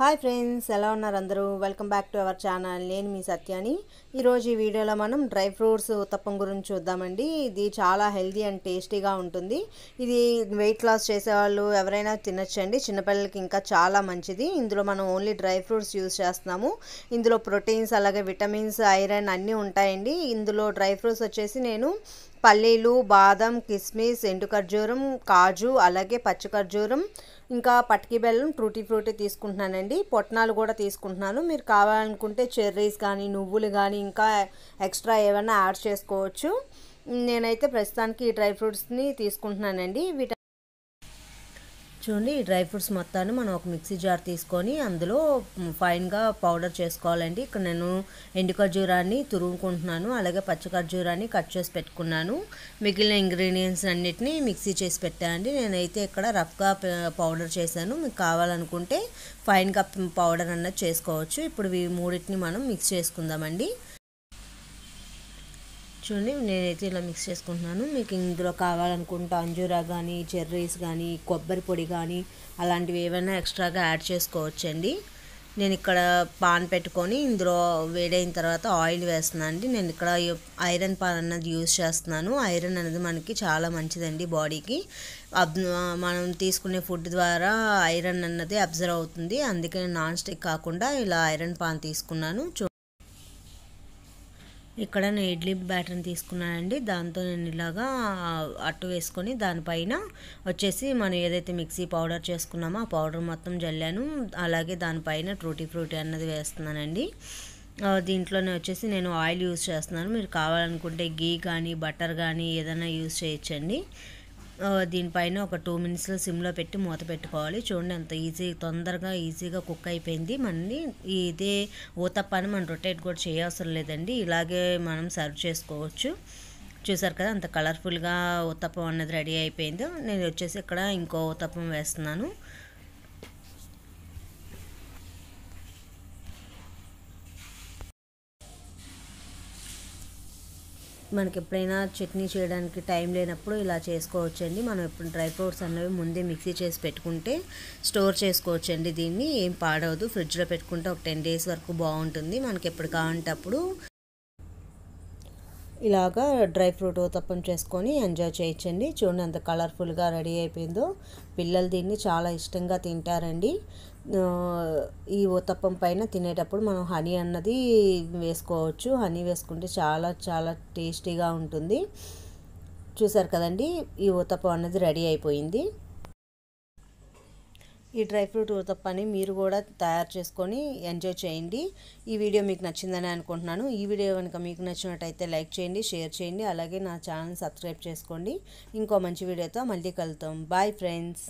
hi friends ఎలా ఉన్నారు అందరూ welcome back to our channel నేను మీ సత్యాని ఈరోజు ఈ వీడియోలో మనం డ్రై ఫ్రూట్స్ ఉత్తప్పం గురించి చూద్దామండి ఇది చాలా హెల్దీ అండ్ టేస్టీగా ఉంటుంది ఇది వెయిట్ లాస్ చేసేవాళ్ళు ఎవరైనా తినచ్చండి చిన్నపిల్లలకి ఇంకా చాలా మంచిది ఇందులో మనం ఓన్లీ డ్రై ఫ్రూట్స్ యూజ్ చేస్తున్నాము ఇందులో ప్రోటీన్స్ అలాగే విటమిన్స్ ఐరన్ అన్నీ ఉంటాయండి ఇందులో డ్రై ఫ్రూట్స్ వచ్చేసి నేను పల్లీలు బాదం కిస్మిస్ ఎండు ఖర్జూరం కాజు అలాగే పచ్చి ఖర్జూరం ఇంకా పట్టికి బెల్లం ఫ్రూటీ ఫ్రూటీ తీసుకుంటున్నానండి పొట్నాలు కూడా తీసుకుంటున్నాను మీరు కావాలనుకుంటే చెర్రీస్ కానీ నువ్వులు కానీ ఇంకా ఎక్స్ట్రా ఏమైనా యాడ్ చేసుకోవచ్చు నేనైతే ప్రస్తుతానికి ఈ డ్రై ఫ్రూట్స్ని తీసుకుంటున్నానండి వీటి చూడండి ఈ డ్రై ఫ్రూట్స్ మొత్తాన్ని మనం ఒక మిక్సీ జార్ తీసుకొని అందులో ఫైన్గా పౌడర్ చేసుకోవాలండి ఇక్కడ నేను ఎండు ఖర్జూరాన్ని తురుముకుంటున్నాను అలాగే పచ్చి ఖర్జూరాన్ని కట్ చేసి పెట్టుకున్నాను మిగిలిన ఇంగ్రీడియంట్స్ అన్నిటిని మిక్సీ చేసి పెట్టానండి నేనైతే ఇక్కడ రఫ్గా పౌడర్ చేశాను మీకు కావాలనుకుంటే ఫైన్గా పౌడర్ అన్నది చేసుకోవచ్చు ఇప్పుడు ఈ మూడింటిని మనం మిక్స్ చేసుకుందామండి చూడండి నేనైతే ఇలా మిక్స్ చేసుకుంటున్నాను మీకు ఇందులో కావాలనుకుంటే అంజూరా కానీ చెర్రీస్ కానీ కొబ్బరి పొడి కానీ అలాంటివి ఏమైనా ఎక్స్ట్రాగా యాడ్ చేసుకోవచ్చండి నేను ఇక్కడ పాన్ పెట్టుకొని ఇందులో వేడైన తర్వాత ఆయిల్ వేస్తున్నాను అండి నేను ఇక్కడ ఐరన్ పాన్ అన్నది యూజ్ చేస్తున్నాను ఐరన్ అనేది మనకి చాలా మంచిదండి బాడీకి మనం తీసుకునే ఫుడ్ ద్వారా ఐరన్ అన్నది అబ్జర్వ్ అవుతుంది అందుకే నాన్ స్టిక్ కాకుండా ఇలా ఐరన్ పాన్ తీసుకున్నాను ఇక్కడ నేను ఇడ్లీ బ్యాటర్ని తీసుకున్నానండి దాంతో నేను ఇలాగా అట్టు వేసుకొని దానిపైన వచ్చేసి మనం ఏదైతే మిక్సీ పౌడర్ చేసుకున్నామో ఆ పౌడర్ మొత్తం జల్లాను అలాగే దానిపైన ట్రూటీ ఫ్రూటీ అన్నది వేస్తున్నానండి దీంట్లోనే వచ్చేసి నేను ఆయిల్ యూస్ చేస్తున్నాను మీరు కావాలనుకుంటే గీ కానీ బటర్ కానీ ఏదైనా యూస్ చేయొచ్చండి దీనిపైన ఒక టూ మినిట్స్లో సిమ్లో పెట్టి మూత పెట్టుకోవాలి చూడండి ఎంత ఈజీ తొందరగా ఈజీగా కుక్ అయిపోయింది మళ్ళీ ఇదే ఊతప్పని మనం రొటేట్ కూడా చేయవసరం లేదండి ఇలాగే మనం సర్వ్ చేసుకోవచ్చు చూసారు కదా అంత కలర్ఫుల్గా ఊతప్పం అనేది రెడీ అయిపోయింది నేను వచ్చేసి ఇక్కడ ఇంకో ఊతప్పం వేస్తున్నాను మనకి ఎప్పుడైనా చట్నీ చేయడానికి టైం లేనప్పుడు ఇలా చేసుకోవచ్చండి మనం ఎప్పుడు డ్రై ఫ్రూట్స్ అనేవి ముందే మిక్సీ చేసి పెట్టుకుంటే స్టోర్ చేసుకోవచ్చండి దీన్ని ఏం పాడవదు ఫ్రిడ్జ్లో పెట్టుకుంటే ఒక టెన్ డేస్ వరకు బాగుంటుంది మనకి ఎప్పుడు కావాలంటే అప్పుడు ఇలాగా డ్రై ఫ్రూట్ ఊతప్పం చేసుకొని ఎంజాయ్ చేయించండి చూడండి ఎంత కలర్ఫుల్గా రెడీ అయిపోయిందో పిల్లలు దీన్ని చాలా ఇష్టంగా తింటారండి ఈ ఊతప్పం పైన తినేటప్పుడు మనం హనీ అన్నది వేసుకోవచ్చు హనీ వేసుకుంటే చాలా చాలా టేస్టీగా ఉంటుంది చూసారు కదండి ఈ ఊతప్పం అన్నది రెడీ అయిపోయింది ఈ డ్రై ఫ్రూట్ ఊతప్పని మీరు కూడా తయారు చేసుకొని ఎంజాయ్ చేయండి ఈ వీడియో మీకు నచ్చిందని అనుకుంటున్నాను ఈ వీడియో కనుక మీకు నచ్చినట్టయితే లైక్ చేయండి షేర్ చేయండి అలాగే నా ఛానల్ సబ్స్క్రైబ్ చేసుకోండి ఇంకో మంచి వీడియోతో మళ్ళీ కలుద్దాం బాయ్ ఫ్రెండ్స్